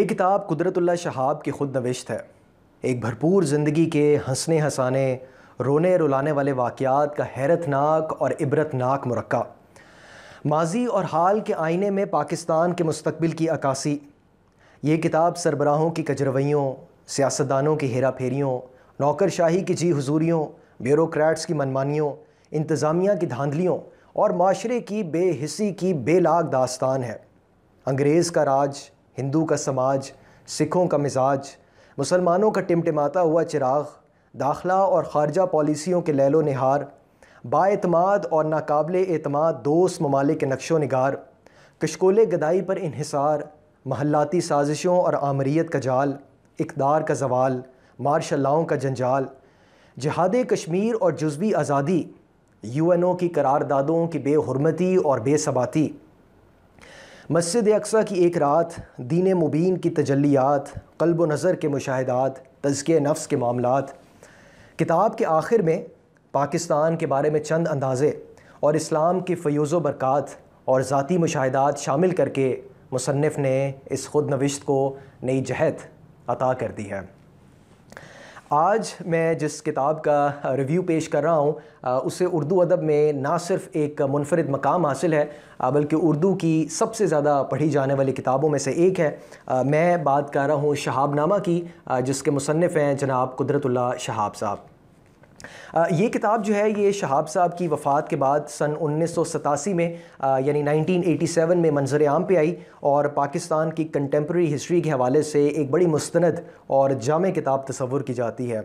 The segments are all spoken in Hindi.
ये किताब कुदरतुल्ला शहाब की खुद नविश्त है एक भरपूर ज़िंदगी के हंसने हंसाने रोने रुलाने वाले वाक़ात का हैरतनाक और इबरतनाक मरक् माजी और हाल के आईने में पाकिस्तान के मुस्तबिल की अक्सी ये किताब सरबराहों की कजरवैयों सियासतदानों की हेरा फेरियों नौकरशाही की जी हजूरियों ब्यूरोट्स की मनमानियों इंतज़ामिया की धांधलियों और माशरे की बेहिसी की बेलाग दास्तान है अंग्रेज़ का राज हिंदू का समाज सिखों का मिजाज मुसलमानों का टिमटिमाता हुआ चिराग दाखला और ख़ारजा पॉलिसियों के लैलो नहार बातमाद और नाकबल अतमाद दोस्त ममालिक के नक्शो नगार कशकोले गदाई पर इहिसार महलाती साजिशों और आमरीत का जाल इकदार का जवाल मार्शलाओं का जंजाल जहाद कश्मीर और जज्वी आज़ादी यू एन ओ की करारदादों की बेहरमती और बेसबाती मस्जिद अक्सा की एक रात दीन मुबीन की तजलियात कल्ब नज़र के मुशाहदात तजके नफ्स के मामला किताब के आखिर में पाकिस्तान के बारे में चंद अंदाज़े और इस्लाम के फ्यूज़ बरक़ात और ज़ाती मुशाहदात शामिल करके मुसनफ़ ने इस खुद नविश्त को नई जहत अता कर दी है आज मैं जिस किताब का रिव्यू पेश कर रहा हूँ उसे उर्दू अदब में ना सिर्फ एक मुनफरद मकाम हासिल है बल्कि उर्दू की सबसे ज़्यादा पढ़ी जाने वाली किताबों में से एक है मैं बात कर रहा हूँ शहाबनामा की जिसके मुसनफ़ हैं जनाब कुदरतुल्ला शहाब साहब ये किताब जो है ये शहाब साहब की वफ़ात के बाद सन उन्नीस में यानी 1987 में मंजर आम पे आई और पाकिस्तान की कंटेम्प्रेरी हिस्ट्री के हवाले से एक बड़ी मुस्ंद और जाम किताब तस्वुर की जाती है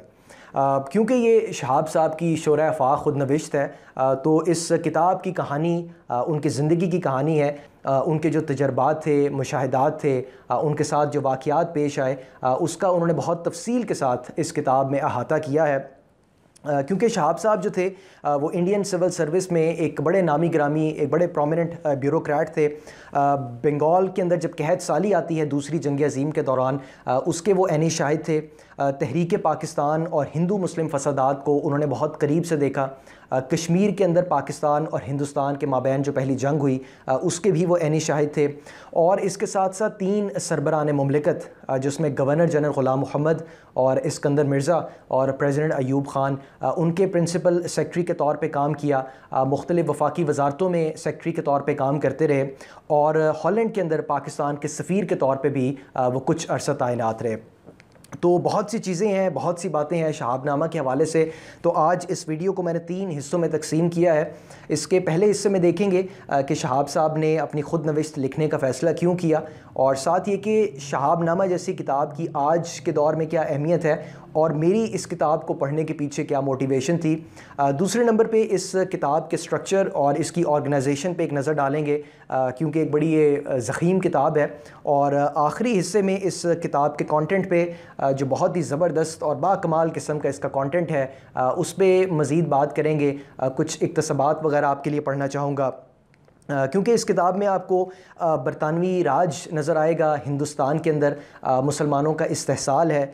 क्योंकि ये शहाब साहब की शरा फाक़ खुद नविश्त है आ, तो इस किताब की कहानी आ, उनकी ज़िंदगी की कहानी है आ, उनके जो तजर्बात थे मुशाहदात थे उनके साथ जो वाक़ात पेश आए उसका उन्होंने बहुत तफसील के साथ इस किताब में अहाता किया है क्योंकि शहाब साहब जो थे वो इंडियन सिविल सर्विस में एक बड़े नामी ग्रामी एक बड़े प्रोमिनेंट ब्यूरोक्रेट थे बंगाल के अंदर जब कहत साली आती है दूसरी जंग अजीम के दौरान उसके वो एनी शाहिद थे तहरीक पाकिस्तान और हिंदू मुस्लिम फसादात को उन्होंने बहुत करीब से देखा कश्मीर के अंदर पाकिस्तान और हिंदुस्तान के माबैन जो पहली जंग हुई उसके भी वो एनी शाहिद थे और इसके साथ साथ तीन सरबरान ममलिकत जिसमें गवर्नर जनरल ग़ुलाम मोहम्मद और इसकंदर मिर्ज़ा और प्रेसिडेंट अयूब ख़ान उनके प्रिंसिपल सेक्रटरी के तौर पर काम किया मुख्तलिफ़ वफाकी वजारतों में सेक्रटरी के तौर पर काम करते रहे और हॉलैंड के अंदर पाकिस्तान के सफ़ीर के तौर पर भी वो कुछ अरसा तैनात रहे तो बहुत सी चीज़ें हैं बहुत सी बातें हैं शहाबनामा के हवाले से तो आज इस वीडियो को मैंने तीन हिस्सों में तकसीम किया है इसके पहले हिस्से में देखेंगे कि शहाब साहब ने अपनी खुद नविश्त लिखने का फ़ैसला क्यों किया और साथ ये कि शहाबनामा जैसी किताब की आज के दौर में क्या अहमियत है और मेरी इस किताब को पढ़ने के पीछे क्या मोटिवेशन थी दूसरे नंबर पे इस किताब के स्ट्रक्चर और इसकी ऑर्गेनाइजेशन पे एक नज़र डालेंगे क्योंकि एक बड़ी ये ज़ख़ीम किताब है और आखिरी हिस्से में इस किताब के कंटेंट पे जो बहुत ही ज़बरदस्त और बाकमाल किस्म का इसका कंटेंट है उस पर मज़ीद बात करेंगे कुछ इकतसबात वगैरह आपके लिए पढ़ना चाहूँगा क्योंकि इस किताब में आपको बरतानवी राज नज़र आएगा हिंदुस्तान के अंदर मुसलमानों का इस्तेसाल है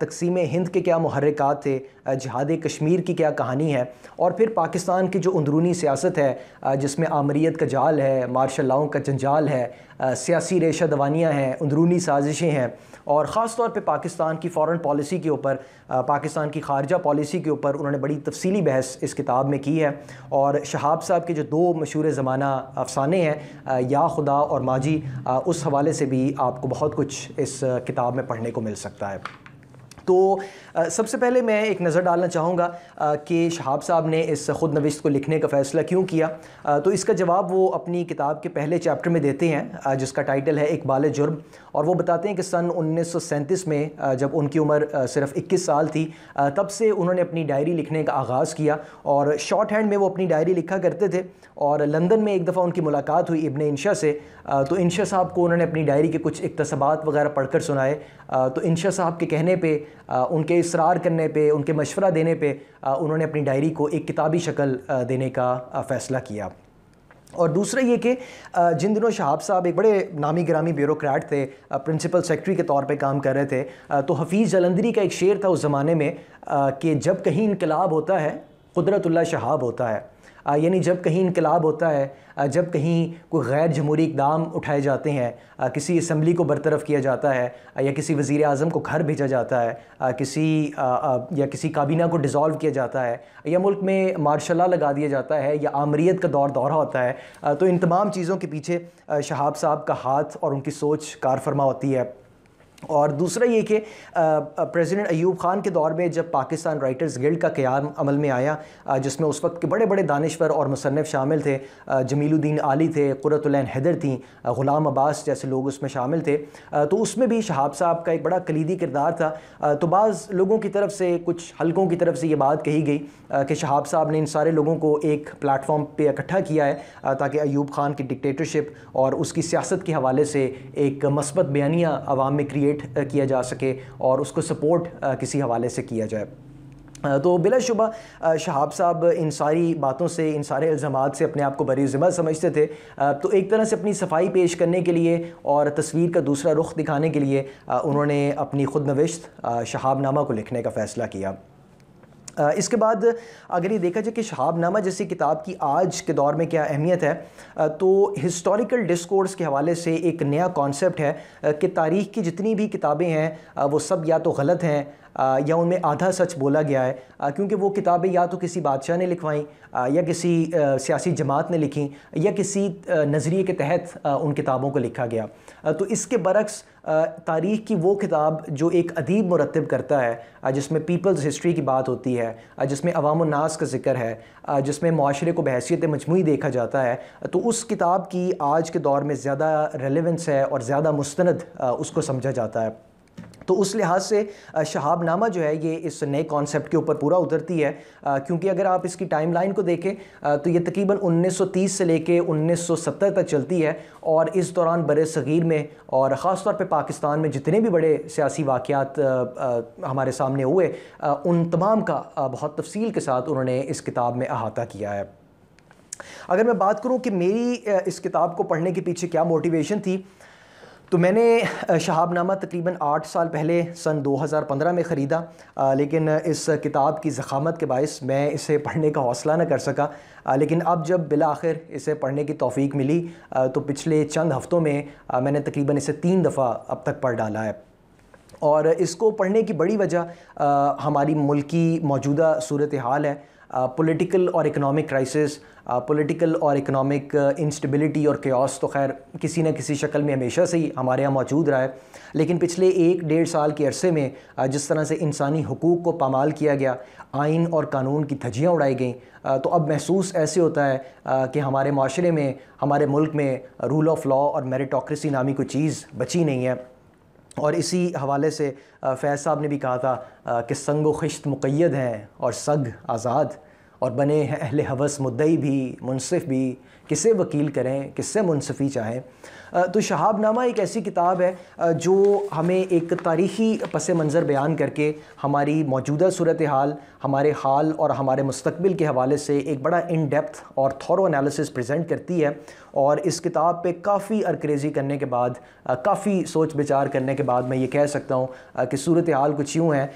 तकसीम हिंद के क्या महरक़ात थे जहाद कश्मीर की क्या कहानी है और फिर पाकिस्तान की जो अंदरूनी सियासत है जिसमें आमरीत का जाल है मार्शल लाओं का जंजाल है सियासी रेशा दवानियाँ हैं अंदरूनी साजिशें हैं और ख़ास तौर पर पाकिस्तान की फ़ॉरन पॉलिसी के ऊपर पाकिस्तान की खारजा पॉलिसी के ऊपर उन्होंने बड़ी तफसली बहस इस किताब में की है और शहाब साहब के जो दो मशहूर ज़माना अफसाने हैं या खुदा और माजी उस हवाले से भी आपको बहुत कुछ इस किताब में पढ़ने को मिल सकता है तो सबसे पहले मैं एक नज़र डालना चाहूँगा कि शहाब साहब ने इस खुद नविश को लिखने का फ़ैसला क्यों किया तो इसका जवाब वो अपनी किताब के पहले चैप्टर में देते हैं जिसका टाइटल है इकबाल जुर्म और वो बताते हैं कि सन उन्नीस में जब उनकी उम्र सिर्फ इक्कीस साल थी तब से उन्होंने अपनी डायरी लिखने का आगाज़ किया और शॉर्ट हैंड में वो अपनी डायरी लिखा करते थे और लंदन में एक दफ़ा उनकी मुलाकात हुई इबन इंशा से तो इंशा साहब को उन्होंने अपनी डायरी के कुछ इकतसबात वगैरह पढ़कर सुनाए तो इंशा साहब के कहने पर उनके इसरार करने पे उनके मशवरा देने पे उन्होंने अपनी डायरी को एक किताबी शक्ल देने का फ़ैसला किया और दूसरा ये कि जिन दिनों शहाब साहब एक बड़े नामी ग्रामी ब्यूरोक्रेट थे प्रिंसिपल सेक्रेटरी के तौर पे काम कर रहे थे तो हफीज़ जलंधरी का एक शेर था उस ज़माने में कि जब कहीं इनकलाब होता है कुदरतुल्ला शहाब होता है यानी जब कहीं इनकलाब होता है जब कहीं कोई गैर जमहूरी इकदाम उठाए जाते हैं किसी इसम्बली को बरतरफ किया जाता है या किसी वज़ी अजम को घर भेजा जाता है किसी या किसी काबीना को डिज़ोल्व किया जाता है या मुल्क में मार्शल लगा दिया जाता है या आमरीत का दौर दौरा होता है तो इन तमाम चीज़ों के पीछे शहाब साहब का हाथ और उनकी सोच कार फरमा होती है और दूसरा ये कि प्रेसिडेंट अयूब खान के दौर में जब पाकिस्तान राइटर्स गिल्ड का क्याम अमल में आया जिसमें उस वक्त के बड़े बड़े दानश्वर और मुसनफ़ शामिल थे जमीलुद्दीन आली थे कुरतुलैन हैदर थी ग़ुलाम अब्बास जैसे लोग उसमें शामिल थे तो उसमें भी शहाब साहब का एक बड़ा कलीदी किरदार था तो बाज़ लोगों की तरफ से कुछ हल्कों की तरफ से ये बात कही गई कि शहाब साहब ने इन सारे लोगों को एक प्लेटफॉर्म पर इकट्ठा किया है ताकि अयूब खान की डिक्टेटरशिप और उसकी सियासत के हवाले से एक मस्बत बयानिया आवाम में क्रिएट क्रिएट uh, किया जा सके और उसको सपोर्ट uh, किसी हवाले से किया जाए uh, तो बिलाशुबा शहाब साहब इन सारी बातों से इन सारे इल्ज़ाम से अपने आप को बरी ज़िम्मा समझते थे तो एक तरह से अपनी सफाई पेश करने के लिए और तस्वीर का दूसरा रुख दिखाने के लिए उन्होंने अपनी खुद नविश्त शहाबनामा को लिखने का फ़ैसला किया इसके बाद अगर ये देखा जाए कि शहाबनामा जैसी किताब की आज के दौर में क्या अहमियत है तो हिस्टोरिकल डिस्कोर्स के हवाले से एक नया कॉन्सेप्ट है कि तारीख़ की जितनी भी किताबें हैं वो सब या तो गलत हैं या उनमें आधा सच बोला गया है क्योंकि वो किताबें या तो किसी बादशाह ने लिखवाईं या किसी सियासी जमात ने लिखी या किसी नज़रिए के तहत उन किताबों को लिखा गया तो इसके बरक्स तारीख़ की वो किताब जो एक अदीब मुरतब करता है जिसमें पीपल्स हिस्ट्री की बात होती है जिसमें अवाम नास का जिक्र है जिसमें माशरे को बहसीत मजमू देखा जाता है तो उस किताब की आज के दौर में ज़्यादा रेलिवेंस है और ज़्यादा मुस्ंद उसको समझा जाता है तो उस लिहाज से शहाबनामा जो है ये इस नए कॉन्सेप्ट के ऊपर पूरा उतरती है क्योंकि अगर आप इसकी टाइमलाइन को देखें तो ये तकरीबन 1930 से लेके 1970 तक चलती है और इस दौरान बर सग़ीर में और ख़ास तौर पे पाकिस्तान में जितने भी बड़े सियासी वाक़ात हमारे सामने हुए उन तमाम का बहुत तफसील के साथ उन्होंने इस किताब में अहाता किया है अगर मैं बात करूं कि मेरी इस किताब को पढ़ने के पीछे क्या मोटिवेशन थी तो मैंने शहाबनामा तकरीबन आठ साल पहले सन 2015 में ख़रीदा लेकिन इस किताब की ज़खामत के बायस मैं इसे पढ़ने का हौसला न कर सका आ, लेकिन अब जब बिला आखिर इसे पढ़ने की तोफ़ी मिली आ, तो पिछले चंद हफ़्तों में आ, मैंने तकरीबन इसे तीन दफ़ा अब तक पढ़ डाला है और इसको पढ़ने की बड़ी वजह हमारी मुल्क मौजूदा सूरत हाल है पॉलिटिकल और इकोनॉमिक क्राइसिस पॉलिटिकल और इकोनॉमिक इंस्टेबिलिटी और क्यास तो खैर किसी न किसी शक्ल में हमेशा से ही हमारे यहाँ मौजूद रहा है लेकिन पिछले एक डेढ़ साल के अरसे में uh, जिस तरह से इंसानी हकूक़ को पामाल किया गया आइन और कानून की धजियाँ उड़ाई गई uh, तो अब महसूस ऐसे होता है uh, कि हमारे माशरे में हमारे मुल्क में रूल ऑफ़ लॉ और मेरिटोक्रेसी नामी कोई चीज़ बची नहीं है और इसी हवाले से फैज़ साहब ने भी कहा था कि संग ख़िश्त मुक़ैद हैं और सग आज़ाद और बने हैं अहल हवस मुद्दई भी मुनसिफ भी किसे वकील करें किससे मुनसफ़ी चाहें तो शहाबनामा एक ऐसी किताब है जो हमें एक तारीखी पस मंज़र बयान करके हमारी मौजूदा सूरत हाल हमारे हाल और हमारे मुस्तबिल के हवाले से एक बड़ा इन डेप्थ और थॉरो एनालिसिस प्रेजेंट करती है और इस किताब पे काफ़ी अरक्रेज़ी करने के बाद काफ़ी सोच विचार करने के बाद मैं ये कह सकता हूँ कि सूरत हाल कुछ यूँ है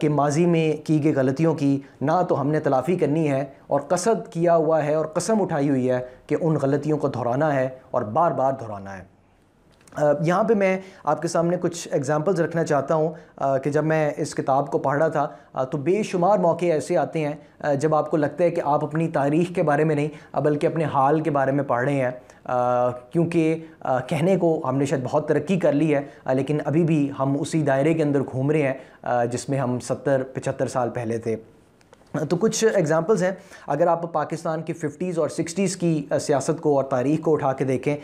कि माजी में की गई गलतियों की ना तो हमने तलाफ़ी करनी है और कसद किया हुआ है और कसम उठाई हुई है कि उन गलतियों को दोहराना है और बार बार दोहराना है यहाँ पे मैं आपके सामने कुछ एग्जांपल्स रखना चाहता हूँ कि जब मैं इस किताब को पढ़ रहा था तो बेशुमार मौके ऐसे आते हैं जब आपको लगता है कि आप अपनी तारीख के बारे में नहीं बल्कि अपने हाल के बारे में पढ़ रहे हैं क्योंकि कहने को हमने शायद बहुत तरक्की कर ली है लेकिन अभी भी हम उसी दायरे के अंदर घूम रहे हैं जिसमें हम सत्तर पचहत्तर साल पहले थे तो कुछ एग्जांपल्स हैं अगर आप पाकिस्तान की 50s और 60s की सियासत को और तारीख को उठा के देखें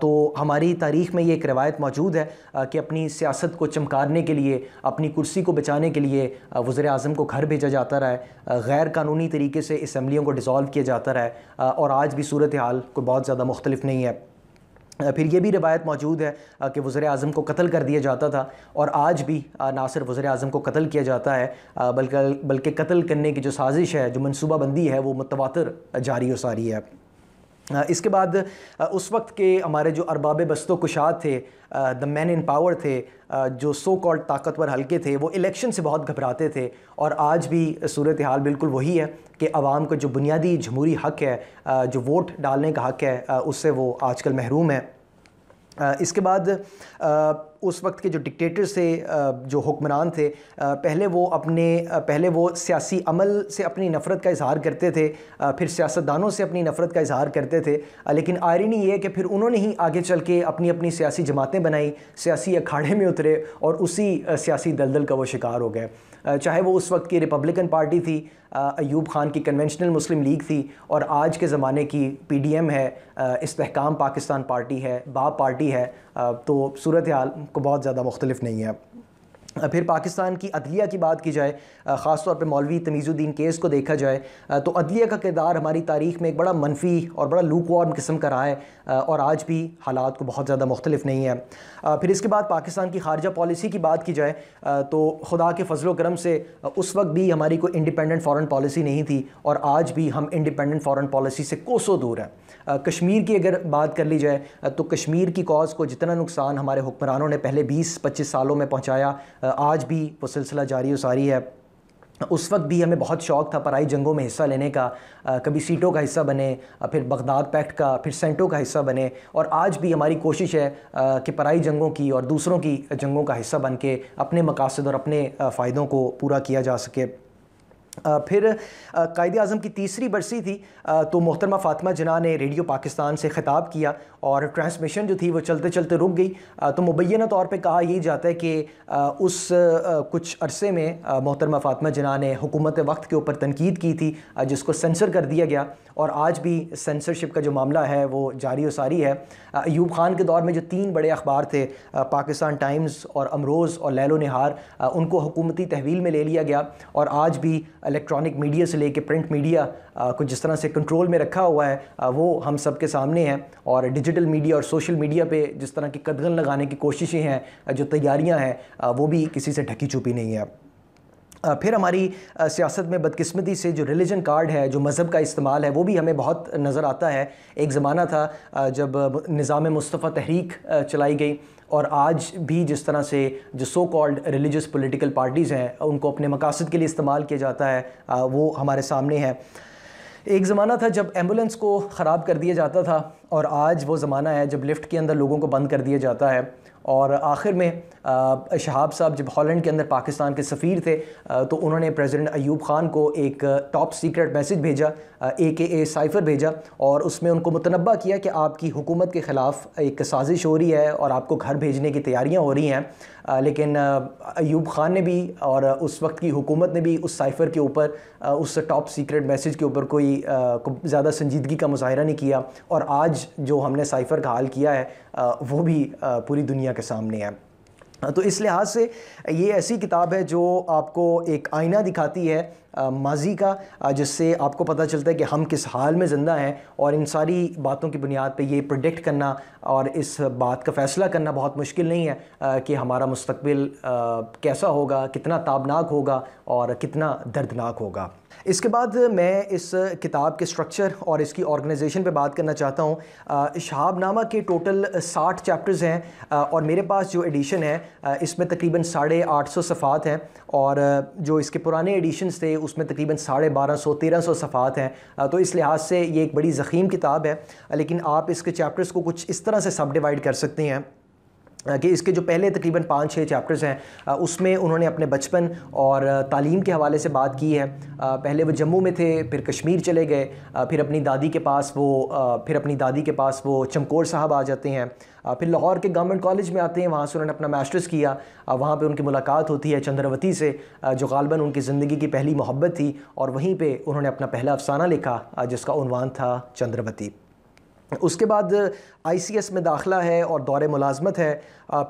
तो हमारी तारीख में ये एक रवायत मौजूद है कि अपनी सियासत को चमकारने के लिए अपनी कुर्सी को बचाने के लिए वज़र अजम को घर भेजा जाता रहा है गैर कानूनी तरीके से इसम्बलियों को डिसॉल्व किया जाता रहा है और आज भी सूरत हाल को बहुत ज़्यादा मुख्तलिफ नहीं है फिर ये भी रवायत मौजूद है कि वज़र अजम को कत्ल कर दिया जाता था और आज भी ना सिर्फ वज़र अजम को कत्ल किया जाता है बल्कि बल्कि कत्ल करने की जो साजिश है जो मनसूबाबंदी है वो मतवातर जारी व सारी है इसके बाद उस वक्त के हमारे जो अरबाब बस्तो कुशाद थे द मैन इन पावर थे जो सो कॉल्ड ताकतवर हल्के थे वो इलेक्शन से बहुत घबराते थे और आज भी सूरत हाल बिल्कुल वही है कि आवाम का जो बुनियादी जमहूरी हक है जो वोट डालने का हक है उससे वो आजकल महरूम है इसके बाद उस वक्त के जो डिक्टेटर से जो हुक्मरान थे पहले वो अपने पहले वो सियासी अमल से अपनी नफ़रत का इजहार करते थे फिर सियासतदानों से अपनी नफ़रत का इजहार करते थे लेकिन आयरनी ये कि फिर उन्होंने ही आगे चल के अपनी अपनी सियासी जमातें बनाई सियासी अखाड़े में उतरे और उसी सियासी दलदल का वो शिकार हो गए चाहे वो उस वक्त की रिपब्लिकन पार्टी थी अयूब खान की कन्वेंशनल मुस्लिम लीग थी और आज के ज़माने की पीडीएम है इस्तेकाम पाकिस्तान पार्टी है बाप पार्टी है तो सूरत हाल को बहुत ज़्यादा मुख्तलिफ नहीं है फिर पाकिस्तान की अदलिया की बात की जाए ख़ास तौर मौलवी तमीज़ुद्दीन केस को देखा जाए तो अदलिया का किरदार हमारी तारीख में एक बड़ा मनफी और बड़ा लूक वार्म किस्म का रहा है और आज भी हालात को बहुत ज़्यादा मुख्तलिफ नहीं है फिर इसके बाद पाकिस्तान की खारजा पॉलिसी की बात की जाए तो खुदा के फजलो करम से उस वक्त भी हमारी कोई इंडिपेंडेंट फ़ॉरन पॉलिसी नहीं थी और आज भी हम इंडिपेंडेंट फ़ॉरन पॉलिसी से कोसों दूर हैं कश्मीर की अगर बात कर ली जाए तो कश्मीर की कॉज़ को जितना नुकसान हमारे हुक्मरानों ने पहले 20-25 सालों में पहुँचाया आज भी वो सिलसिला जारी उसारी है उस वक्त भी हमें बहुत शौक़ था पराई जंगों में हिस्सा लेने का कभी सीटों का हिस्सा बने फिर बगदाद पैक्ट का फिर सेंटों का हिस्सा बने और आज भी हमारी कोशिश है कि पराई जंगों की और दूसरों की जंगों का हिस्सा बन के अपने मकासद और अपने फ़ायदों को पूरा किया जा सके फिर कायद अज़म की तीसरी बरसी थी तो मोहतरमा फ़ातिमा जना ने रेडियो पाकिस्तान से ख़िताब किया और ट्रांसमिशन जो थी वो चलते चलते रुक गई तो मुबैना तौर पे कहा यही जाता है कि उस कुछ अरसे में मोहतरमा फ़ातिमा जना ने हुकूमत वक्त के ऊपर तनकीद की थी जिसको सेंसर कर दिया गया और आज भी सेंसरशिप का जो मामला है वो जारी वसारी है ऐब ख़ान के दौर में जो तीन बड़े अखबार थे पाकिस्तान टाइम्स और अमरोज़ और लैलो नहार उनको हुकूमती तहवील में ले लिया गया और आज भी इलेक्ट्रॉनिक मीडिया से लेके प्रिंट मीडिया को जिस तरह से कंट्रोल में रखा हुआ है वो हम सब के सामने हैं और डिजिटल मीडिया और सोशल मीडिया पे जिस तरह की कदगन लगाने की कोशिशें हैं जो तैयारियां हैं वो भी किसी से ढकी छुपी नहीं है फिर हमारी सियासत में बदकिस्मती से जो रिलीजन कार्ड है जो मज़हब का इस्तेमाल है वो भी हमें बहुत नज़र आता है एक ज़माना था जब निज़ाम मुस्तफ़ा तहरीक चलाई गई और आज भी जिस तरह से जो so called religious political parties हैं उनको अपने मकासद के लिए इस्तेमाल किया जाता है वो हमारे सामने है एक ज़माना था जब एम्बुलेंस को ख़राब कर दिया जाता था और आज वो ज़माना है जब लिफ्ट के अंदर लोगों को बंद कर दिया जाता है और आखिर में शहाब साहब जब हॉलैंड के अंदर पाकिस्तान के सफ़ीर थे तो उन्होंने प्रेसिडेंट अयूब ख़ान को एक टॉप सीक्रेट मैसेज भेजा ए के ए साइफ़र भेजा और उसमें उनको मुतनबा किया कि आपकी हुकूमत के ख़िलाफ़ एक साजिश हो रही है और आपको घर भेजने की तैयारियाँ हो रही हैं लेकिन अयूब ख़ान ने भी और उस वक्त की हुकूमत ने भी उस साइफ़र के ऊपर उस टॉप सीक्रेट मैसेज के ऊपर कोई ज़्यादा संजीदगी का मुजाहरा नहीं किया और आज जो हमने साइफ़र का हाल किया है वो भी पूरी दुनिया के सामने है तो इस लिहाज से ये ऐसी किताब है जो आपको एक आईना दिखाती है माजी का जिससे आपको पता चलता है कि हम किस हाल में ज़िंदा हैं और इन सारी बातों की बुनियाद पे ये प्रोडिक्ट करना और इस बात का फ़ैसला करना बहुत मुश्किल नहीं है कि हमारा मुस्तबिल कैसा होगा कितना ताबनाक होगा और कितना दर्दनाक होगा इसके बाद मैं इस किताब के स्ट्रक्चर और इसकी ऑर्गेनाइजेशन पे बात करना चाहता हूँ शहाबनामा के टोटल साठ चैप्टर्स हैं और मेरे पास जो एडिशन है इसमें तकरीबन साढ़े आठ सौ सफ़ात हैं और जो इसके पुराने एडिशन्स थे उसमें तकरीबन साढ़े बारह सौ तेरह सौ सफ़ात हैं तो इस लिहाज से ये एक बड़ी ज़ख़ीम किताब है लेकिन आप इसके चैप्टर्स को कुछ इस तरह से सब डिवाइड कर सकते हैं कि इसके जो पहले तकरीबन पाँच छः चैप्टर्स हैं उसमें उन्होंने अपने बचपन और तालीम के हवाले से बात की है पहले वो जम्मू में थे फिर कश्मीर चले गए फिर अपनी दादी के पास वो फिर अपनी दादी के पास वो चमकौर साहब आ जाते हैं फिर लाहौर के गवर्नमेंट कॉलेज में आते हैं वहाँ से उन्होंने अपना मास्टर्स किया वहाँ पर उनकी मुलाकात होती है चंद्रवती से जो गालबन उनकी ज़िंदगी की पहली मोहब्बत थी और वहीं पर उन्होंने अपना पहला अफसाना लिखा जिसका उनवान था चंद्रवती उसके बाद आई सी एस में दाखिला है और दौर मुलाजमत है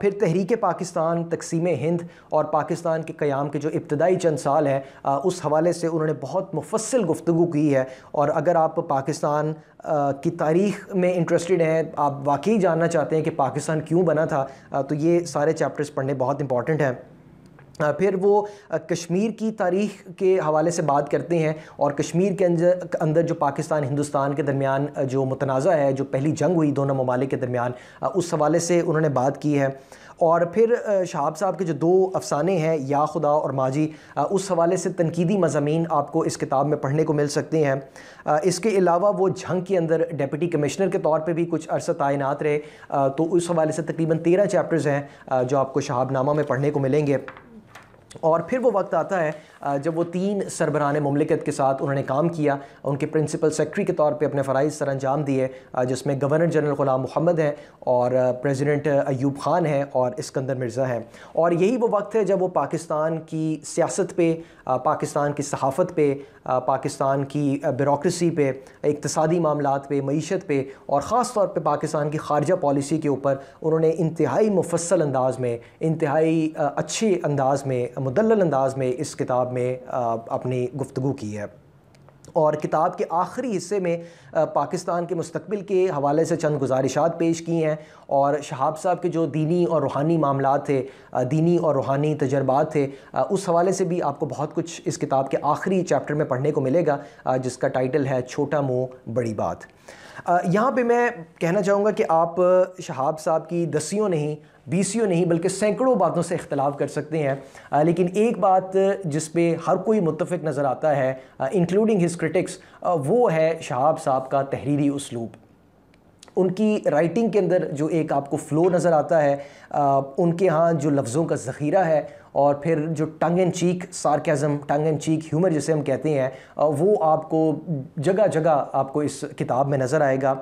फिर तहरीक पाकिस्तान तकसीम हिंद और पाकिस्तान के क़्याम के जो इब्तदाई चंद साल हैं उस हवाले से उन्होंने बहुत मुफसल गुफ्तु की है और अगर आप पाकिस्तान की तारीख में इंटरेस्टेड हैं आप वाकई जानना चाहते हैं कि पाकिस्तान क्यों बना था तो ये सारे चैप्टर्स पढ़ने बहुत इंपॉर्टेंट हैं फिर वो कश्मीर की तारीख के हवाले से बात करते हैं और कश्मीर के अंदर अंदर जो पाकिस्तान हिंदुस्तान के दरमियान जो मतनाज़ा है जो पहली जंग हुई दोनों ममालिक के दरमियान उस हवाले से उन्होंने बात की है और फिर शहाब साहब के जो दो अफसाने हैं या खुदा और माजी उस हवाले से तनकीदी मजामी आपको इस किताब में पढ़ने को मिल सकते हैं इसके अलावा वो झंग के अंदर डेप्टी कमिश्नर के तौर पर भी कुछ अरसा तैनात रहे तो उस हवाले से तकरीबन तेरह चैप्टर्स हैं जो आपको शहाबनामा में पढ़ने को मिलेंगे और फिर वो वक्त आता है जब वो तीन सरबरान ममलिकत के साथ उन्होंने काम किया उनके प्रिंसिपल सेक्रटरी के तौर पर अपने फ़राइज सर अंजाम दिए जिसमें गवर्नर जनरल ग़ुलाम मोहम्मद हैं और प्रेजिडेंट ऐब ख़ान हैं और इसकंदर मिर्ज़ा हैं और यही वो वक्त है जब वो पाकिस्तान की सियासत पे पाकिस्तान की सहाफ़त पे पाकिस्तान की ब्यूरोसी पे इकतसादी मामला पे मीशत पे और ख़ास तौर पर पाकिस्तान की खारजा पॉलिसी के ऊपर उन्होंने इंतहाई मुफसल अंदाज़ में इंतहाई अच्छे अंदाज़ में मुदल अंदाज़ में इस किताब में अपनी गुफ्तु की है और किताब के आखिरी हिस्से में पाकिस्तान के मुस्तबिल के हवाले से चंद गुजारिशात पेश की हैं और शहाब साहब के जो दीनी और रूहानी मामला थे दीनी और रूहानी तजर्बात थे उस हवाले से भी आपको बहुत कुछ इस किताब के आखिरी चैप्टर में पढ़ने को मिलेगा जिसका टाइटल है छोटा मुँह बड़ी बात यहाँ पे मैं कहना चाहूँगा कि आप शहाब साहब की दसियों नहीं बीसियों नहीं बल्कि सैकड़ों बातों से इख्तलाफ कर सकते हैं आ, लेकिन एक बात जिस पे हर कोई मुतफिक नज़र आता है इंक्लूडिंग हिज क्रिटिक्स वो है शहाब साहब का तहरीरी उसलूब उनकी राइटिंग के अंदर जो एक आपको फ़्लो नज़र आता है आ, उनके यहाँ जो लफ्ज़ों का ज़ख़ीरा है और फिर जो tongue and cheek sarcasm tongue and cheek humour जिसे हम कहते हैं वो आपको जगह जगह आपको इस किताब में नज़र आएगा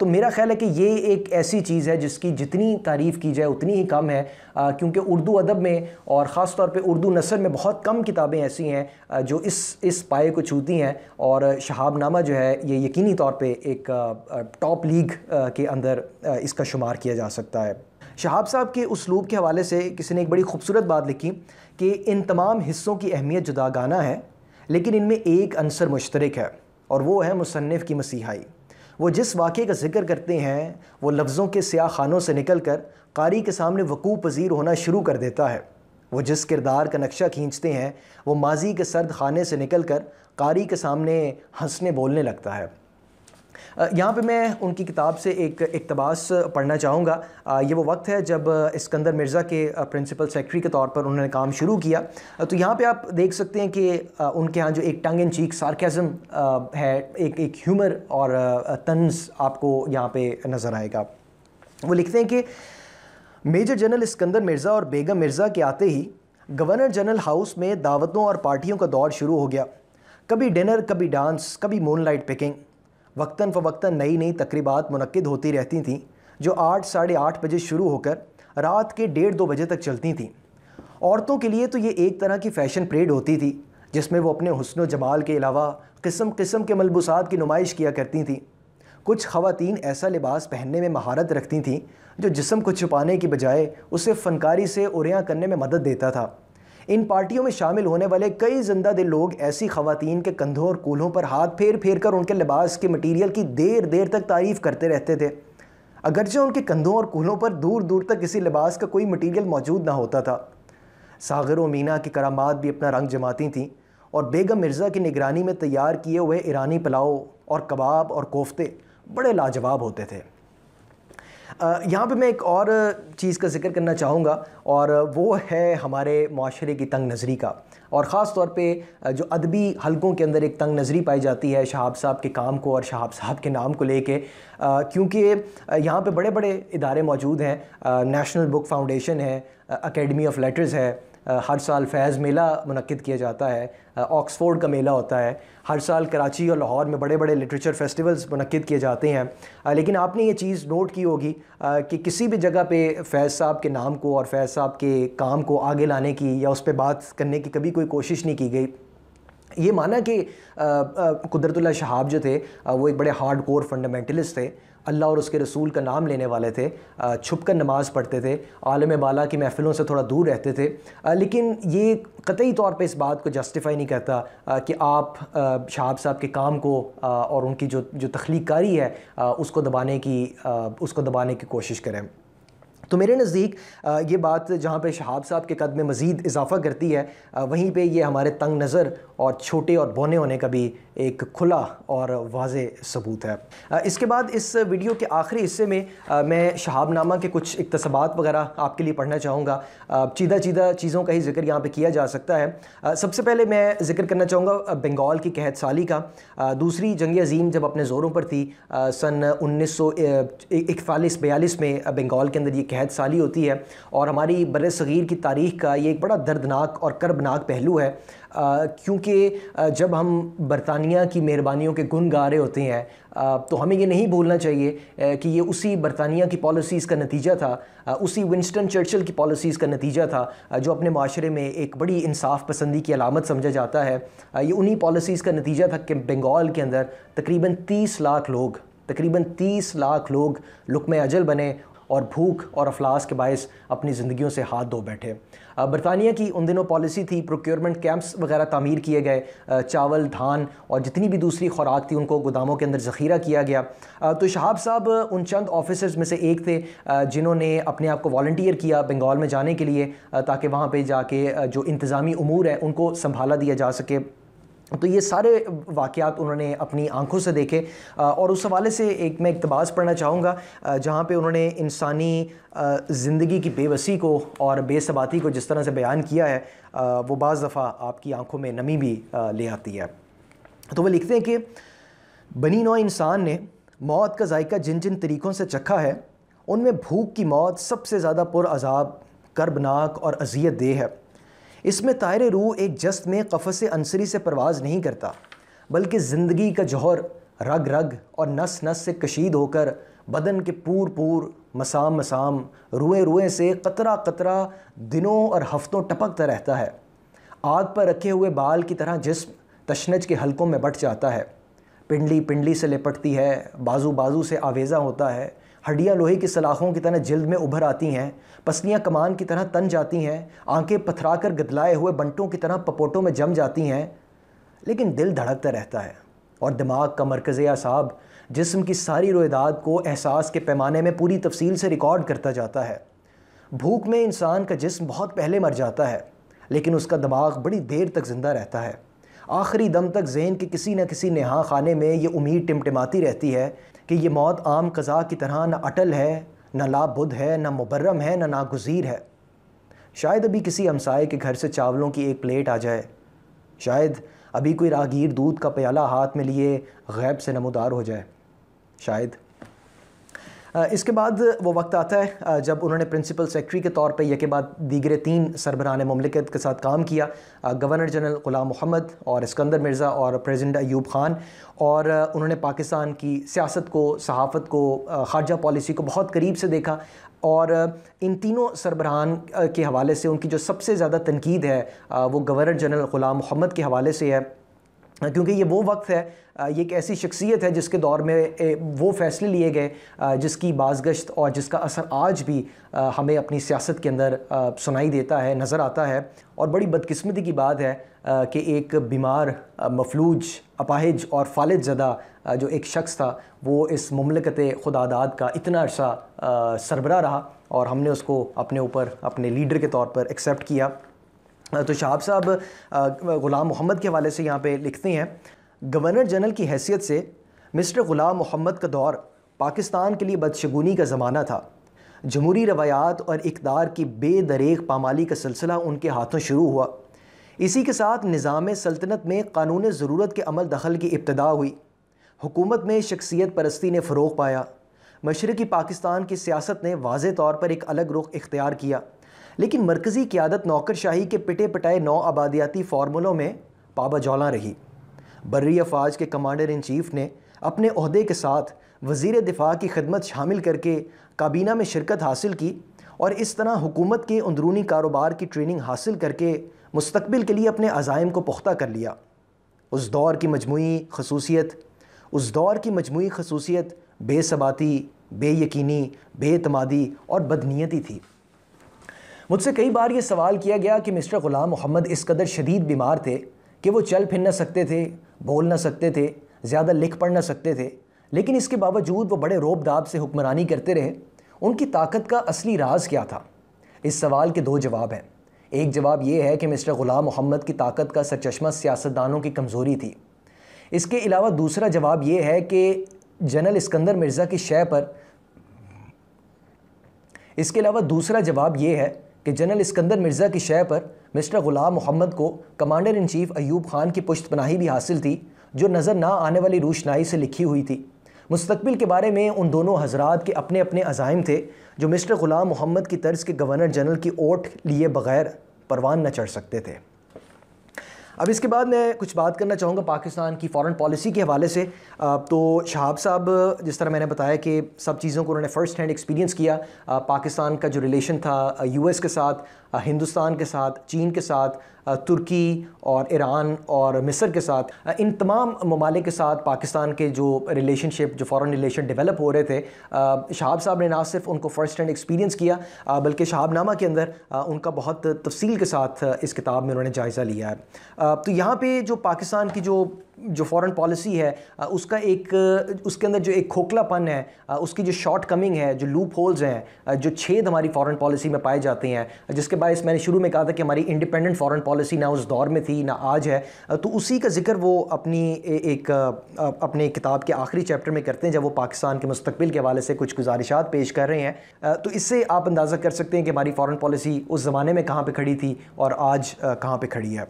तो मेरा ख्याल है कि ये एक ऐसी चीज़ है जिसकी जितनी तारीफ़ की जाए उतनी ही कम है क्योंकि उर्दू अदब में और ख़ास तौर पे उर्दू नसर में बहुत कम किताबें ऐसी हैं जो इस इस पाए को छूती हैं और शहाबनामा जो है ये यकीनी तौर पर एक टॉप लीग के अंदर इसका शुमार किया जा सकता है शहाब साहब के उसलूब के हवाले से किसी ने एक बड़ी खूबसूरत बात लिखी कि इन तमाम हिस्सों की अहमियत जुदागाना है लेकिन इनमें एक अनसर मुश्तरक है और वो है मुसनफ़ की मसीहाई वो जिस वाक़े का जिक्र करते हैं वो लफ्ज़ों के स्याह खानों से निकल कर कारी के सामने वकूफ़ पजीर होना शुरू कर देता है वो जिस किरदार का नक्शा खींचते हैं वो माजी के सर्द खाने से निकल कर कारी के सामने हंसने बोलने लगता है यहाँ पे मैं उनकी किताब से एक इकतबास पढ़ना चाहूँगा ये वो वक्त है जब इसकंदर मिर्ज़ा के प्रिंसिपल सेक्रेटरी के तौर पर उन्होंने काम शुरू किया तो यहाँ पे आप देख सकते हैं कि उनके यहाँ जो एक टंग इन चीक सार्केज़म है एक एक ह्यूमर और तंज आपको यहाँ पे नज़र आएगा वो लिखते हैं कि मेजर जनरल इसकंदर मिर्ज़ा और बेगम मिर्ज़ा के आते ही गवर्नर जनरल हाउस में दावतों और पार्टियों का दौर शुरू हो गया कभी डिनर कभी डांस कभी मूनलाइट पिकिंग वक्ता फ़वक्ता नई नई तकरीबात मनद होती रहती थीं जो आठ साढ़े आठ बजे शुरू होकर रात के डेढ़ दो बजे तक चलती थीं औरतों के लिए तो ये एक तरह की फ़ैशन परेड होती थी जिसमें वो अपने हसन व जमाल के अलावा किस्म किस्म के मलबूसात की नुमाइश किया करती थीं कुछ खवतिन ऐसा लिबास पहनने में महारत रखती थीं जो जिसम को छुपाने की बजाय उसे फ़नकारी से उरियाँ करने में मदद देता था इन पार्टियों में शामिल होने वाले कई जिंदा दिल लोग ऐसी खातन के कंधों और कूल्हों पर हाथ फेर फेर कर उनके लिबास के मटीरियल की देर देर तक तारीफ़ करते रहते थे अगरचे उनके कंधों और कूल्हों पर दूर दूर तक किसी लिबास का कोई मटीरियल मौजूद ना होता था सागर व मीना की करामात भी अपना रंग जमाती थीं और बेगम मिर्ज़ा की निगरानी में तैयार किए हुए ईरानी पुलाव और कबाब और कोफ्ते बड़े लाजवाब होते थे यहाँ पे मैं एक और चीज़ का जिक्र करना चाहूँगा और वो है हमारे माशरे की तंग नज़री का और ख़ास तौर पे जो अदबी हलकों के अंदर एक तंग नज़री पाई जाती है शहाब साहब के काम को और शहाब साहब के नाम को लेके क्योंकि यहाँ पे बड़े बड़े इदारे मौजूद हैं नेशनल बुक फाउंडेशन है अकेडमी ऑफ़ लेटर्स है हर साल फैज़ मेला मनद किया जाता है ऑक्सफोर्ड का मेला होता है हर साल कराची और लाहौर में बड़े बड़े लिटरेचर फेस्टिवल्स मनकद किए जाते हैं लेकिन आपने ये चीज़ नोट की होगी कि किसी भी जगह पे फैज़ साहब के नाम को और फैज़ साहब के काम को आगे लाने की या उस पर बात करने की कभी कोई कोशिश नहीं की गई ये माना कि कुदरतुल्ला शहाब जो थे वो एक बड़े हार्ड कोर फंडामेंटलिस्ट थे अल्लाह और उसके रसूल का नाम लेने वाले थे छुप कर नमाज़ पढ़ते थे आलम बाला की महफ़िलों से थोड़ा दूर रहते थे लेकिन ये कतई तौर पर इस बात को जस्टिफाई नहीं करता कि आप शहाब साहब के काम को और उनकी जो जो तख्लीकारी है उसको दबाने की उसको दबाने की कोशिश करें तो मेरे नज़दीक ये बात जहाँ पे शहाब साहब के कद में मज़ीद इजाफ़ा करती है वहीं पे ये हमारे तंग नज़र और छोटे और बोने होने का भी एक खुला और वाज सबूत है इसके बाद इस वीडियो के आखिरी हिस्से में मैं शहाबनामा के कुछ इकतसबात वगैरह आपके लिए पढ़ना चाहूँगा चीदा चीदा चीज़ों का ही जिक्र यहाँ पर किया जा सकता है सबसे पहले मैं जिक्र करना चाहूँगा बंगाल की कहत साली का दूसरी जंग अजीम जब अपने ज़ोरों पर थी सन उन्नीस सौ इकतालीस बयालीस में बंगाल के अंदर ये कहत साली होती है और हमारी बर सग़ीर की तारीख का ये एक बड़ा दर्दनाक और कर्बनाक पहलू है क्योंकि जब हम बरतानिया की मेहरबानियों के गुण गा रहे होते हैं तो हमें ये नहीं भूलना चाहिए कि ये उसी बरतानिया की पॉलिसीज़ का नतीजा था उसी विंस्टन चर्चिल की पॉलिसीज़ का नतीजा था जो अपने माशरे में एक बड़ी इंसाफ पसंदी की अलामत समझा जाता है ये उन्हीं पॉलिसीज़ का नतीजा था कि बंगाल के अंदर तकरीबन तीस लाख लोग तकरीबन 30 लाख लोग लुकम अजल बने और भूख और अफलास के बायस अपनी ज़िंदगियों से हाथ धो बैठे बरतानिया की उन दिनों पॉलिसी थी प्रोक्योरमेंट कैंप्स वगैरह तमीर किए गए चावल धान और जितनी भी दूसरी खुराक थी उनको गोदामों के अंदर ज़ख़ीरा किया गया तो शहाब साहब उन चंद ऑफिसर्स में से एक थे जिन्होंने अपने आप को वॉल्टियर किया बंगाल में जाने के लिए ताकि वहाँ पर जाके जो इंतज़ामी अमूर है उनको संभाला दिया जा सके तो ये सारे वाक़ात उन्होंने अपनी आंखों से देखे और उस हवाले से एक मैं इकतबास पढ़ना चाहूँगा जहाँ पे उन्होंने इंसानी ज़िंदगी की बेबसी को और बेसबाती को जिस तरह से बयान किया है वो बज़ दफ़ा आपकी आंखों में नमी भी ले आती है तो वह लिखते हैं कि बनी नौ इंसान ने मौत का जायका जिन जिन तरीक़ों से चखा है उनमें भूख की मौत सबसे ज़्यादा पुरज़ाब कर्बनाक और अजियत देह है इसमें तायर रूह एक जस्त में कफ़स अंसरी से परवाज़ नहीं करता बल्कि ज़िंदगी का जौहर रग रग और नस नस से कशीद होकर बदन के पूर पूर मसाम मसाम रुए रुए से कतरा कतरा दिनों और हफ्तों टपकता रहता है आग पर रखे हुए बाल की तरह जिस्म तशनज के हलकों में बट जाता है पिंडली पिंडली से लिपटती है बाजू बाजू से आवेज़ा होता है हड्डियाँ लोहे की सलाखों की तरह जल्द में उभर आती हैं पसलियाँ कमान की तरह तन जाती हैं आंखें पथरा कर गदलाए हुए बंटों की तरह पपोटों में जम जाती हैं लेकिन दिल धड़कता रहता है और दिमाग का मरकज़ असाब जिसम की सारी रोयदाद को एहसास के पैमाने में पूरी तफसील से रिकॉर्ड करता जाता है भूख में इंसान का जिस्म बहुत पहले मर जाता है लेकिन उसका दिमाग बड़ी देर तक ज़िंदा रहता है आखिरी दम तक जहन के किसी न किसी नेहा खाने में ये उम्मीद टिमटिमाती रहती है कि ये मौत आम कज़ा की तरह ना अटल है ना लाबुद है ना मुबर्रम है ना नागुजीर है शायद अभी किसी हमसाए के घर से चावलों की एक प्लेट आ जाए शायद अभी कोई रागीर दूध का प्याला हाथ में लिए गैब से नमोदार हो जाए शायद इसके बाद वो वक्त आता है जब उन्होंने प्रिंसिपल सेक्रेटरी के तौर पर यह के बाद दीगरे तीन सरबरान ममलिकत के साथ काम किया गवर्नर जनरल गुलाम मोहम्मद और इसकंदर मिर्ज़ा और प्रेजिडेंट ऐब ख़ान और उन्होंने पाकिस्तान की सियासत को सहाफ़त को खारजा पॉलिसी को बहुत करीब से देखा और इन तीनों सरबराहान के हवाले से उनकी जो सबसे ज़्यादा तनकीद है वो गवर्नर जनरल ग़ुलाम मोहम्मद के हवाले से है क्योंकि ये वो वक्त है ये एक ऐसी शख्सियत है जिसके दौर में वो फैसले लिए गए जिसकी बाजगश्त और जिसका असर आज भी हमें अपनी सियासत के अंदर सुनाई देता है नज़र आता है और बड़ी बदकिस्मती की बात है कि एक बीमार मफलूज अपाहिज और फ़ालिद ज़दा जो एक शख्स था वो इस ममलकत खुदादाद का इतना अर्सा सरबरा रहा और हमने उसको अपने ऊपर अपने लीडर के तौर पर एक्सेप्ट किया तो शाहब साहब ग़ुलाम मोहम्मद के हवाले से यहाँ पे लिखते हैं गवर्नर जनरल की हैसियत से मिस्टर ग़ुलाम मोहम्मद का दौर पाकिस्तान के लिए बदशगुनी का ज़माना था जमहूरी रवायात और इकदार की बेदरेख पामाली का सिलसिला उनके हाथों शुरू हुआ इसी के साथ निज़ाम सल्तनत में कानून ज़रूरत के अमल दखल की इब्तदा हुई हुकूमत में शख्सियत परस्ती ने फ़रोग पाया मशरक़ी पाकिस्तान की सियासत ने वाज तौर पर एक अलग रुख इख्तियार किया लेकिन मरकज़ी क्यादत नौकरशाही के पिटे पिटाए नौ आबादियाती फार्मूलों में पाबा जौला रही बर्री अफवाज के कमांडर इन चीफ ने अपने अहदे के साथ वजीर दिफा की खदमत शामिल करके काबीना में शिरकत हासिल की और इस तरह हुकूमत के अंदरूनी कारोबार की ट्रेनिंग हासिल करके मुस्तबिल के लिए अपने अजायम को पुख्ता कर लिया उस दौर की मजमू खसूसियत उस दौर की मजमू खसूसियत बेसबाती बेयकनी बेतमादी और बदनीयती थी मुझसे कई बार ये सवाल किया गया कि मिस्टर ग़ुलाम मोहम्मद इस कदर शदीद बीमार थे कि वो चल फिर ना सकते थे बोल ना सकते थे ज़्यादा लिख पढ़ ना सकते थे लेकिन इसके बावजूद वो बड़े रोबदाब से हुक्मरानी करते रहे उनकी ताकत का असली राज क्या था इस सवाल के दो जवाब हैं एक जवाब ये है कि मिस्टर ग़ुलाम मोहम्मद की ताकत का सरचश्मा सियासतदानों की कमज़ोरी थी इसके अलावा दूसरा जवाब ये है कि जनरल इस्कंदर मिर्ज़ा की शय पर इसके अलावा दूसरा जवाब ये है कि जनरल इसकंदर मिर्ज़ा की शय पर मिस्टर ग़ुलाम मोहम्मद को commander in chief Ayub Khan की पनाही भी हासिल थी जो नज़र ना आने वाली रोशनाई से लिखी हुई थी मुस्तबिल के बारे में उन दोनों हजरात के अपने अपने अजाइम थे जो मिस्टर ग़ुलाम मोहम्मद की तर्ज के गवर्नर जनरल की ओट लिए बग़ैर परवान न चढ़ सकते थे अब इसके बाद मैं कुछ बात करना चाहूँगा पाकिस्तान की फ़ॉरन पॉलिसी के हवाले से तो शहाब साहब जिस तरह मैंने बताया कि सब चीज़ों को उन्होंने फ़र्स्ट हैंड एक्सपीरियंस किया पाकिस्तान का जो रिलेशन था यूएस के साथ हिंदुस्तान के साथ चीन के साथ तुर्की और ईरान और मिस्र के साथ इन तमाम ममालिक के साथ पाकिस्तान के जो रिलेशनशिप जो फ़ॉरन रिलेशन डेवलप हो रहे थे शहाब साहब ने ना सिर्फ उनको फ़र्स्ट हैंड एक्सपीरियंस किया बल्कि शहाबनामा के अंदर उनका बहुत तफसील के साथ इस किताब में उन्होंने जायज़ा लिया है तो यहाँ पर जो पाकिस्तान की जो जो फॉरेन पॉलिसी है उसका एक उसके अंदर जो एक खोखलापन है उसकी जो शॉर्ट कमिंग है जो लूप होल्स हैं जो छेद हमारी फॉरेन पॉलिसी में पाए जाते हैं जिसके बारे मैंने शुरू में कहा था कि हमारी इंडिपेंडेंट फॉरेन पॉलिसी ना उस दौर में थी ना आज है तो उसी का जिक्र वो अपनी एक अपने किताब के आखिरी चैप्टर में करते हैं जब वो पाकिस्तान के मुस्तबिल के हवाले से कुछ गुजारिशात पेश कर रहे हैं तो इससे आप अंदाज़ा कर सकते हैं कि हमारी फॉरेन पॉलिसी उस ज़माने में कहाँ पर खड़ी थी और आज कहाँ पर खड़ी है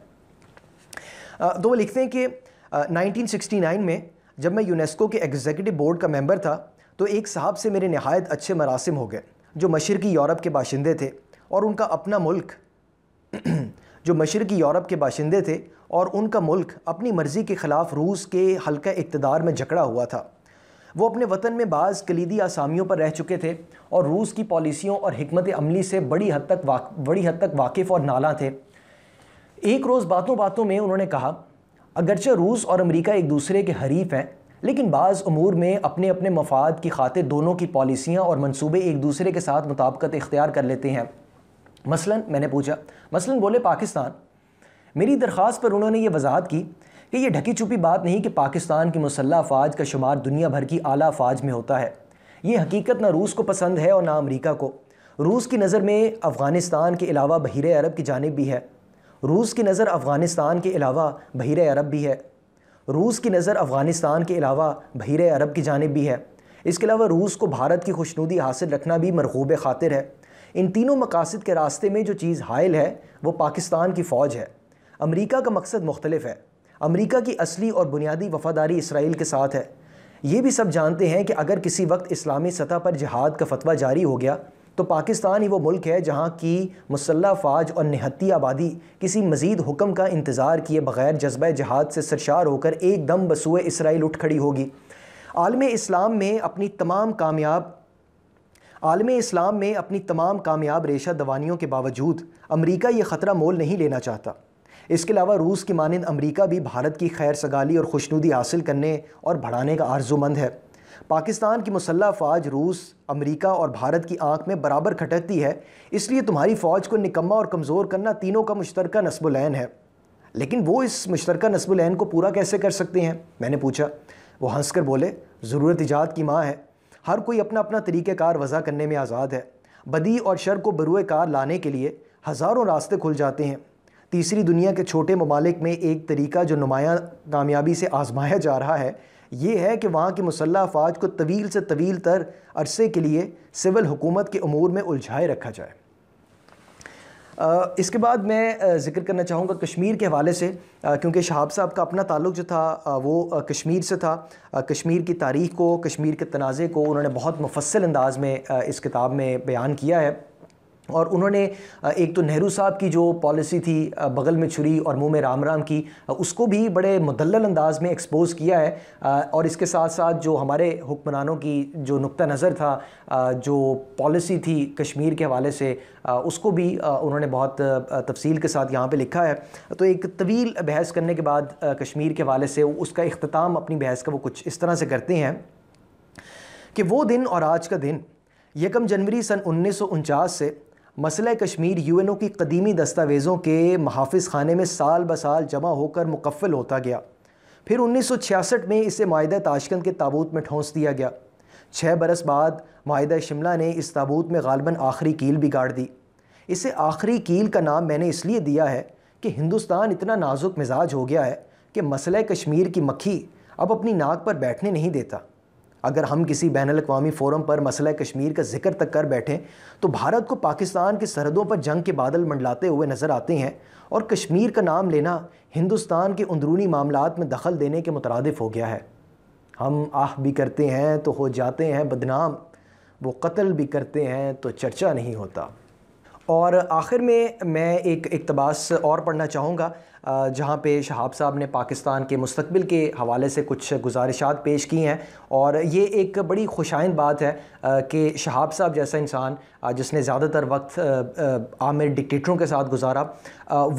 तो वो लिखते हैं कि 1969 में जब मैं यूनेस्को के एग्जीक्यूटिव बोर्ड का मेंबर था तो एक साहब से मेरे नहायत अच्छे मरासम हो गए जो मशरकी यूरोप के बाशिंदे थे और उनका अपना मुल्क जो मशरकी यूरोप के बाशिंदे थे और उनका मुल्क अपनी मर्ज़ी के ख़िलाफ़ रूस के हल्का इकतदार में झगड़ा हुआ था वो अपने वतन में बाज़ कलीदी आसामियों पर रह चुके थे और रूस की पॉलिसियों और हमत अमली से बड़ी हद तक बड़ी हद तक वाकिफ़ और नाला थे एक रोज़ बातों बातों में उन्होंने कहा अगरचे रूस और अमेरिका एक दूसरे के हरीफ हैं लेकिन बाज़ अमूर में अपने अपने मफाद की खातिर दोनों की पॉलिसियाँ और मनसूबे एक दूसरे के साथ मुताबकत इख्तियार कर लेते हैं मसलन मैंने पूछा मसलन बोले पाकिस्तान मेरी दरख्वास्त पर उन्होंने ये वजाहत की कि यह ढकी छुपी बात नहीं कि पाकिस्तान की मुसल्ह अफवाज का शुमार दुनिया भर की आला अफवाज में होता है ये हकीकत ना रूस को पसंद है और ना अमरीका को रूस की नज़र में अफ़गानिस्तान के अलावा बहिर अरब की जानब भी है रूस की नज़र अफ़गानिस्तान के अलावा बहर अरब भी है रूस की नज़र अफ़गानिस्तान के अलावा बहर अरब की जानब भी है इसके अलावा रूस को भारत की खुशनुदी हासिल रखना भी मरगूब खातिर है इन तीनों मकासद के रास्ते में जो चीज़ हायल है वो पाकिस्तान की फ़ौज है अमरीका का मकसद मुख्तलिफ है अमरीका की असली और बुनियादी वफादारी इसराइल के साथ है ये भी सब जानते हैं कि अगर किसी वक्त इस्लामी सतह पर जहाद का फतवा जारी हो गया तो पाकिस्तान ही वो मुल्क है जहाँ की मुसल्ह फ़ौज और निहत्ती आबादी किसी मज़ीद हुक्म का इंतज़ार किए बग़ैर जज्ब जहाद से सरशार होकर एकदम बसुए इसराइल उठ खड़ी होगी आलम इस्लाम में अपनी तमाम कामयाब आलम इस्लाम में अपनी तमाम कामयाब रेशा दवानियों के बावजूद अमरीका ये ख़तरा मोल नहीं लेना चाहता इसके अलावा रूस की मानंद अमरीका भी भारत की खैर सगाली और खुशनुदी हासिल करने और बढ़ाने का आर्जूमंद है पाकिस्तान की मुसल्ह फ़ौज रूस अमेरिका और भारत की आंख में बराबर खटकती है इसलिए तुम्हारी फ़ौज को निकम्मा और कमज़ोर करना तीनों का मुश्तरक नस्बुलैन है लेकिन वो इस मुश्तरक नस्बुलैन को पूरा कैसे कर सकते हैं मैंने पूछा वो हंसकर बोले ज़रूरत ईजाद की माँ है हर कोई अपना अपना तरीक़ार वज़ा करने में आज़ाद है बदी और शर को बरुए कार लाने के लिए हज़ारों रास्ते खुल जाते हैं तीसरी दुनिया के छोटे ममालिक में एक तरीका जो नुमाया कामयाबी से आजमाया जा रहा है ये है कि वहाँ की मुसल्ह अफवाज को तवील से तवील तर अरसे के लिए सिविल हुकूमत के अमूर में उलझाए रखा जाए इसके बाद मैं ज़िक्र करना चाहूँगा कश्मीर के हवाले से क्योंकि शहाब साहब का अपना ताल्लुक जो था वो कश्मीर से था कश्मीर की तारीख को कश्मीर के तनाज़े को उन्होंने बहुत मुफसल अंदाज में इस किताब में बयान किया है और उन्होंने एक तो नेहरू साहब की जो पॉलिसी थी बगल में छुरी और मुंह में राम राम की उसको भी बड़े मुदल अंदाज में एक्सपोज़ किया है और इसके साथ साथ जो हमारे हुक्मरानों की जो नुक़ नज़र था जो पॉलिसी थी कश्मीर के हवाले से उसको भी उन्होंने बहुत तफसील के साथ यहाँ पे लिखा है तो एक तवील बहस करने के बाद कश्मीर के हवाले से उसका अख्ताम अपनी बहस का वो कुछ इस तरह से करते हैं कि वो दिन और आज का दिन यकम जनवरी सन उन्नीस से मसल कश्मीर यू एन ओ की कदीमी दस्तावेज़ों के महाफ़ खाने में साल ब साल जमा होकर मुकफ़ल होता गया फिर उन्नीस सौ छियासठ में इसे माहदा ताशकंद के ताबूत में ठोंस दिया गया छः बरस बाद माहदा शिमला ने इस ताबूत में गालबन आखिरी कील बिगाड़ दी इसे आखिरी कील का नाम मैंने इसलिए दिया है कि हिंदुस्तान इतना नाजुक मिजाज हो गया है कि मसला कश्मीर की मक्खी अब अपनी नाक पर बैठने नहीं देता अगर हम किसी बैन अवी फोरम पर मसला कश्मीर का जिक्र तक कर बैठें तो भारत को पाकिस्तान की सरहदों पर जंग के बादल मंडलाते हुए नज़र आते हैं और कश्मीर का नाम लेना हिंदुस्तान के अंदरूनी मामला में दखल देने के मुतरद हो गया है हम आह भी करते हैं तो हो जाते हैं बदनाम वो कत्ल भी करते हैं तो चर्चा नहीं होता और आखिर में मैं एक इकतबास और पढ़ना चाहूँगा जहाँ पे शहाब साहब ने पाकिस्तान के मुस्तबिल के हवाले से कुछ गुजारिशात पेश की हैं और ये एक बड़ी खुशाइन बात है कि शहाब साहब जैसा इंसान जिसने ज़्यादातर वक्त आमिर डिक्टेटरों के साथ गुजारा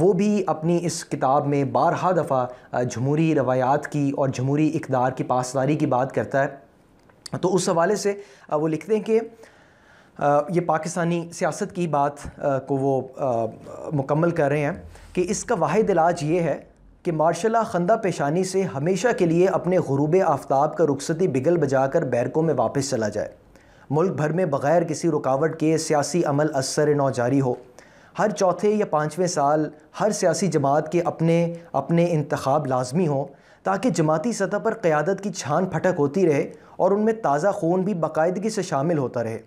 वो भी अपनी इस किताब में बारहा दफ़ा जमहूरी रवायात की और जमहूरी इकदार की पासदारी की बात करता है तो उस हवाले से वो लिखते हैं कि ये पाकिस्तानी सियासत की बात को वो मुकम्मल कर रहे हैं कि इसका वाद इलाज ये है कि मार्शला खंदा पेशानी से हमेशा के लिए अपने गुरूब आफ्ताब का रुखसती बिगल बजा कर बैरकों में वापस चला जाए मुल्क भर में बग़ैर किसी रुकावट के सियासी अमल असर नौ जारी हो हर चौथे या पाँचवें साल हर सियासी जमात के अपने अपने इंतखब लाजमी हों ताकि जमाती सतह पर क़्यादत की छान फटक होती रहे और उनमें ताज़ा खून भी बाकायदगी से शामिल होता रहे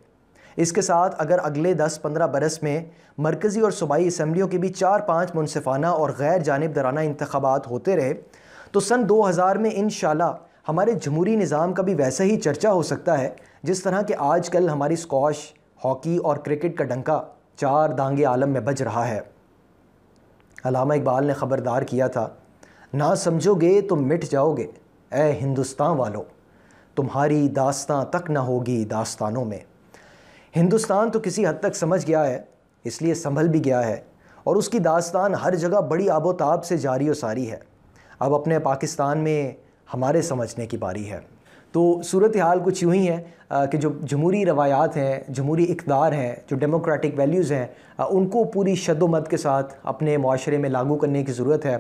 इसके साथ अगर अगले 10-15 बरस में मरकज़ी और सूबाई इसम्बलियों के भी चार पाँच मुनफाना और गैर जानब दराना इंतबात होते रहे तो सन 2000 में इन हमारे जमहूरी निज़ाम का भी वैसा ही चर्चा हो सकता है जिस तरह के आज कल हमारी स्कॉश हॉकी और क्रिकेट का डंका चार दांगे आलम में बज रहा है अलामा इकबाल ने ख़बरदार किया था ना समझोगे तो मिट जाओगे ए हिंदुस्तान वालों तुम्हारी दास्तां तक ना होगी दास्तानों में हिंदुस्तान तो किसी हद तक समझ गया है इसलिए संभल भी गया है और उसकी दास्तान हर जगह बड़ी आबोताब से जारी व सारी है अब अपने पाकिस्तान में हमारे समझने की बारी है तो सूरत हाल कुछ यूँ ही है कि जो जमहूरी रवायात हैं जमहूरी इकदार हैं जो डेमोक्रेटिक वैल्यूज़ हैं उनको पूरी शदोमद के साथ अपने माशरे में लागू करने की ज़रूरत है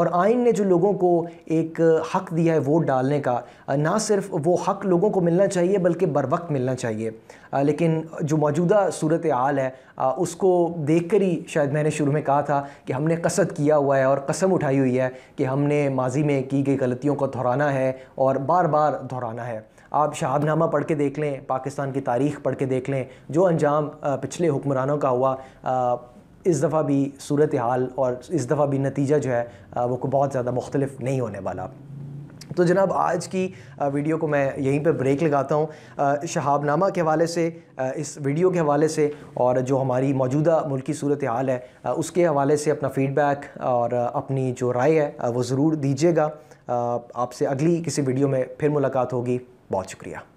और आइन ने जो लोगों को एक हक दिया है वोट डालने का ना सिर्फ वो हक लोगों को मिलना चाहिए बल्कि बर वक्त मिलना चाहिए लेकिन जो मौजूदा सूरत हाल है उसको देख कर ही शायद मैंने शुरू में कहा था कि हमने कसद किया हुआ है और कसम उठाई हुई है कि हमने माजी में की गई गलतियों को दोहराना है और बार बार दोहराना ज़माना है आप शहाबनामा पढ़ के देख लें पाकिस्तान की तारीख़ पढ़ के देख लें जो अंजाम पिछले हुक्मरानों का हुआ इस दफ़ा भी सूरत हाल और इस दफ़ा भी नतीजा जो है वो को बहुत ज़्यादा मुख्तलिफ नहीं होने वाला तो जनाब आज की वीडियो को मैं यहीं पर ब्रेक लगाता हूँ शहाबनामा के हवाले से इस वीडियो के हवाले से और जो हमारी मौजूदा मुल्की सूरत हाल है उसके हवाले से अपना फ़ीडबैक और अपनी जो राय है वो ज़रूर दीजिएगा आपसे अगली किसी वीडियो में फिर मुलाकात होगी बहुत शुक्रिया